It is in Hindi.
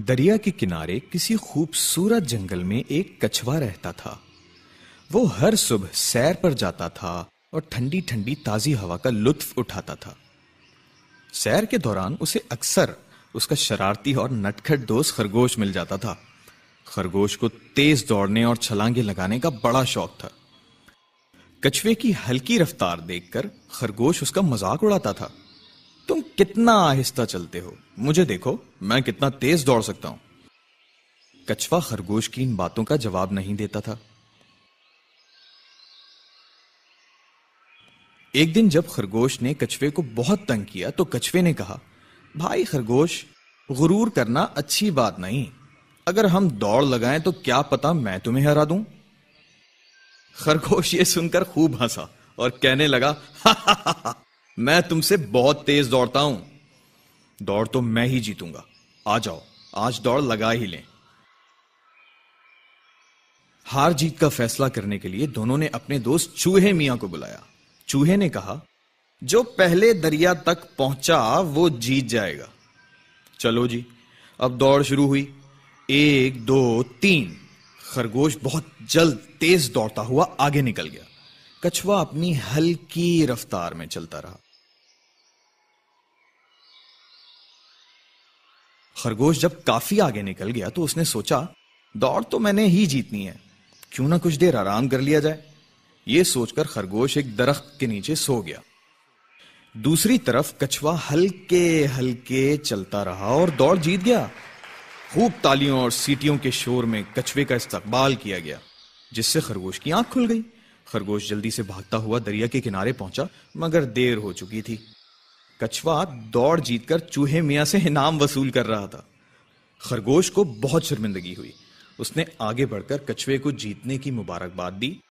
दरिया के किनारे किसी खूबसूरत जंगल में एक कछुआ रहता था वो हर सुबह सैर पर जाता था और ठंडी ठंडी ताजी हवा का लुत्फ उठाता था सैर के दौरान उसे अक्सर उसका शरारती और नटखट दोस्त खरगोश मिल जाता था खरगोश को तेज दौड़ने और छलांगे लगाने का बड़ा शौक था कछुए की हल्की रफ्तार देखकर खरगोश उसका मजाक उड़ाता था कितना आहिस्ता चलते हो मुझे देखो मैं कितना तेज दौड़ सकता हूं कछवा खरगोश की इन बातों का जवाब नहीं देता था एक दिन जब खरगोश ने कछुए को बहुत तंग किया तो कछुए ने कहा भाई खरगोश गुरूर करना अच्छी बात नहीं अगर हम दौड़ लगाएं तो क्या पता मैं तुम्हें हरा दूं खरगोश ये सुनकर खूब हंसा और कहने लगा हा हा हा हा मैं तुमसे बहुत तेज दौड़ता हूं दौड़ तो मैं ही जीतूंगा आ जाओ आज दौड़ लगा ही लें हार जीत का फैसला करने के लिए दोनों ने अपने दोस्त चूहे मियां को बुलाया चूहे ने कहा जो पहले दरिया तक पहुंचा वो जीत जाएगा चलो जी अब दौड़ शुरू हुई एक दो तीन खरगोश बहुत जल्द तेज दौड़ता हुआ आगे निकल गया कछुआ अपनी हल्की रफ्तार में चलता रहा खरगोश जब काफी आगे निकल गया तो उसने सोचा दौड़ तो मैंने ही जीतनी है क्यों ना कुछ देर आराम कर लिया जाए ये सोचकर खरगोश एक दरख्त के नीचे सो गया दूसरी तरफ कछुआ हल्के हल्के चलता रहा और दौड़ जीत गया खूब तालियों और सीटियों के शोर में कछुए का इस्तकबाल किया गया जिससे खरगोश की आंख खुल गई खरगोश जल्दी से भागता हुआ दरिया के किनारे पहुंचा मगर देर हो चुकी थी कछुआ दौड़ जीतकर चूहे मियाँ से इनाम वसूल कर रहा था खरगोश को बहुत शर्मिंदगी हुई उसने आगे बढ़कर कछुए को जीतने की मुबारकबाद दी